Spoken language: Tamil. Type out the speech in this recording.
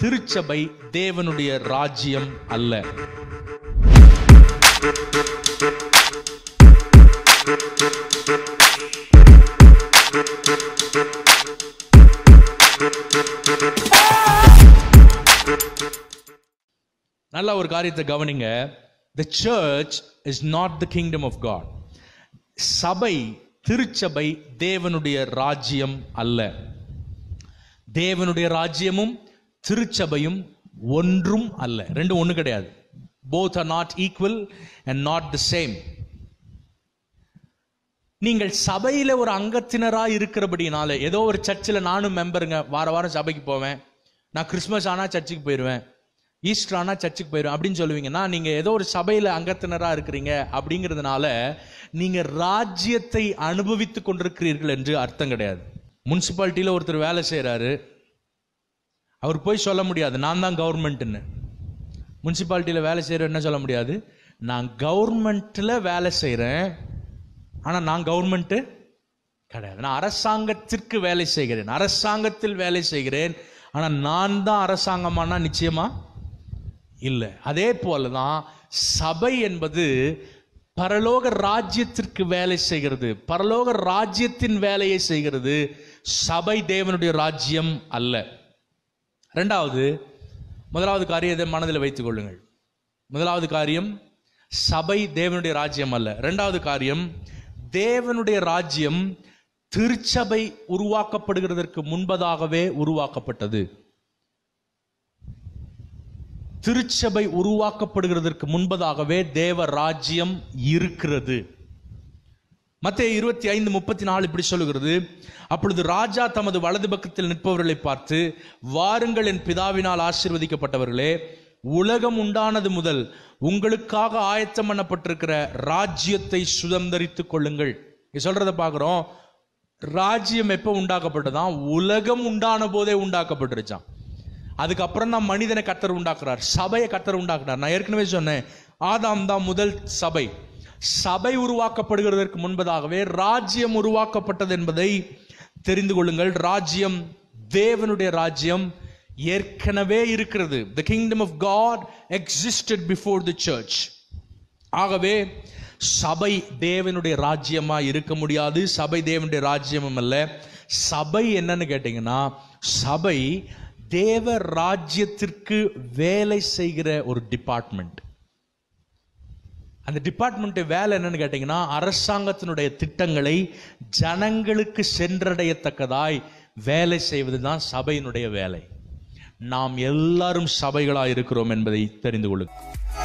திருச்சபை தேவனுடைய ராஜ்யம் அல்ல நல்லா ஒரு காரியத்தை கவனிங்க the church is not the kingdom of God சபை திருச்சபை தேவனுடைய ராஜ்யம் அல்ல தேவனுடைய ராஜ்யமும் திருச்சபையும் ஒன்றும் அல்ல ரெண்டும் ஒன்று கிடையாது both are not equal and not the same நீங்கள் சபையில் ஒரு அங்கத்தினராக இருக்கிறபடினால ஏதோ ஒரு சர்ச்சில் நானும் மெம்பருங்க வார வாரம் சபைக்கு போவேன் நான் கிறிஸ்மஸ் ஆனால் சர்ச்சுக்கு போயிடுவேன் ஈஸ்டர் ஆனால் சர்ச்சுக்கு போயிடுவேன் அப்படின்னு சொல்லுவீங்கன்னா நீங்கள் ஏதோ ஒரு சபையில் அங்கத்தினராக இருக்கிறீங்க அப்படிங்கிறதுனால நீங்கள் ராஜ்யத்தை அனுபவித்து கொண்டிருக்கிறீர்கள் என்று அர்த்தம் கிடையாது முன்சிபாலிட்டியில் ஒருத்தர் வேலை செய்கிறாரு அவர் போய் சொல்ல முடியாது நான் தான் கவர்மெண்ட்டுன்னு முன்சிபாலிட்டியில் வேலை செய்கிற என்ன சொல்ல முடியாது நான் கவர்மெண்ட்டில் வேலை செய்கிறேன் ஆனால் நான் கவர்மெண்ட்டு கிடையாது நான் அரசாங்கத்திற்கு வேலை செய்கிறேன் அரசாங்கத்தில் வேலை செய்கிறேன் ஆனால் நான் தான் அரசாங்கமானா நிச்சயமா இல்லை அதே போல தான் சபை என்பது பரலோக ராஜ்யத்திற்கு வேலை செய்கிறது பரலோக ராஜ்யத்தின் வேலையை செய்கிறது சபை தேவனுடைய ராஜ்யம் அல்ல ரெண்டாவது முதலாவது காரியத்தை மனதில் வைத்துக் கொள்ளுங்கள் முதலாவது காரியம் சபை தேவனுடைய ராஜ்யம் அல்ல ரெண்டாவது காரியம் தேவனுடைய ராஜ்யம் திருச்சபை உருவாக்கப்படுகிறதற்கு முன்பதாகவே உருவாக்கப்பட்டது திருச்சபை உருவாக்கப்படுகிறதற்கு முன்பதாகவே தேவ ராஜ்யம் இருக்கிறது மத்திய இருபத்தி ஐந்து முப்பத்தி நாலு இப்படி சொல்லுகிறது அப்பொழுது ராஜா தமது வலது பக்கத்தில் நிற்பவர்களை பார்த்து வாருங்கள் என் பிதாவினால் ஆசிர்வதிக்கப்பட்டவர்களே உலகம் உண்டானது முதல் உங்களுக்காக ஆயத்தம் பண்ணப்பட்டிருக்கிற ராஜ்யத்தை சுதந்திரித்துக் கொள்ளுங்கள் இங்கே சொல்றதை பார்க்குறோம் ராஜ்யம் எப்போ உண்டாக்கப்பட்டதான் உலகம் உண்டான போதே உண்டாக்கப்பட்டுருச்சான் அதுக்கப்புறம் தான் மனிதனை கத்தர் உண்டாக்குறார் சபையை கத்தர் உண்டாக்குறார் நான் ஏற்கனவே சொன்னேன் ஆதாம் தான் முதல் சபை சபை உருவாக்கப்படுகிறதற்கு முன்பதாகவே ராஜ்யம் உருவாக்கப்பட்டது என்பதை தெரிந்து கொள்ளுங்கள் ராஜ்யம் தேவனுடைய ராஜ்யம் ஏற்கனவே இருக்கிறது the kingdom of God existed before the church ஆகவே சபை தேவனுடைய ராஜ்யமா இருக்க முடியாது சபை தேவனுடைய ராஜ்யமும் அல்ல சபை என்னன்னு கேட்டிங்கன்னா சபை தேவ ராஜ்யத்திற்கு வேலை செய்கிற ஒரு டிபார்ட்மெண்ட் அந்த டிபார்ட்மெண்ட்டு வேலை என்னன்னு கேட்டிங்கன்னா அரசாங்கத்தினுடைய திட்டங்களை ஜனங்களுக்கு சென்றடையத்தக்கதாய் வேலை செய்வது தான் சபையினுடைய வேலை நாம் எல்லாரும் சபைகளாக இருக்கிறோம் என்பதை தெரிந்து கொள்ளுங்கள்